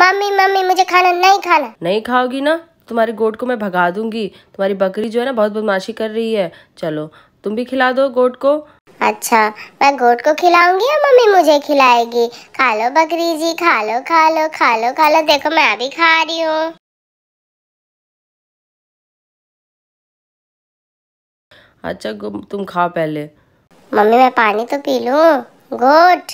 mummy mummy मुझे खाना नहीं खाना नहीं खाओगी ना तुम्हारी गोट को मैं भगा दूंगी तुम्हारी बकरी जो है ना बहुत बदमाशी कर रही है चलो तुम भी खिला दो गोट को अच्छा मैं गोट को खिलाऊंगी या मम्मी मुझे खिलाएगी खा लो बकरी जी खा लो खा लो खा लो खा लो देखो मैं अभी खा रही हूँ अच्छा तुम खाओ पहले मम्मी मैं पानी तो पी लू गोट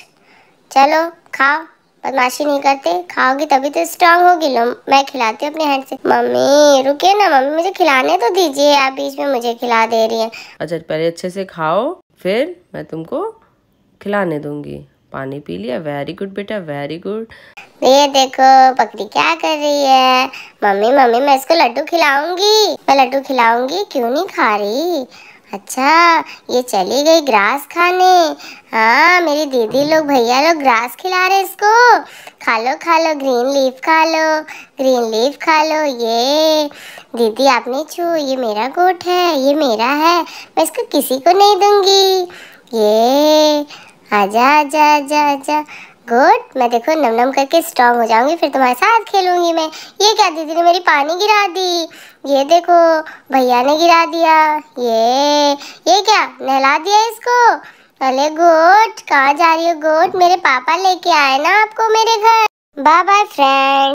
चलो खाओ बदमाशी नहीं करते खाओगी तभी तो स्ट्रांग होगी लो मैं खिलाती हूँ अपने हैंड से मम्मी रुके ना मम्मी मुझे खिलाने तो दीजिए आप बीच में मुझे खिला दे रही है अच्छा पहले अच्छे से खाओ फिर मैं तुमको खिलाने दूंगी पानी पी लिया वेरी गुड बेटा वेरी गुड ये देखो बकरी क्या कर रही है मम्मी मम्मी मैं इसको लड्डू खिलाऊंगी मैं लड्डू खिलाऊंगी क्यों नहीं खा रही अच्छा ये चली गई ग्रास खाने हाँ मेरी दीदी लोग भैया लोग ग्रास खिला रहे इसको खा लो खा लो ग्रीन लीफ खा लो ग्रीन लीफ खा लो ये दीदी आपने छू ये मेरा गोट है ये मेरा है मैं इसको किसी को नहीं दूंगी ये आजा आजा आजा आजा गुड मैं देखो नम नम करके स्ट्रांग हो जाऊंगी फिर तुम्हारे साथ खेलूंगी मैं ये क्या दीदी ने मेरी पानी गिरा दी ये देखो भैया ने गिरा दिया ये ये क्या नहला दिया इसको अरे गोट कहाँ जा रही हो गोट मेरे पापा लेके आए ना आपको मेरे घर बाय बाय फ्रेंड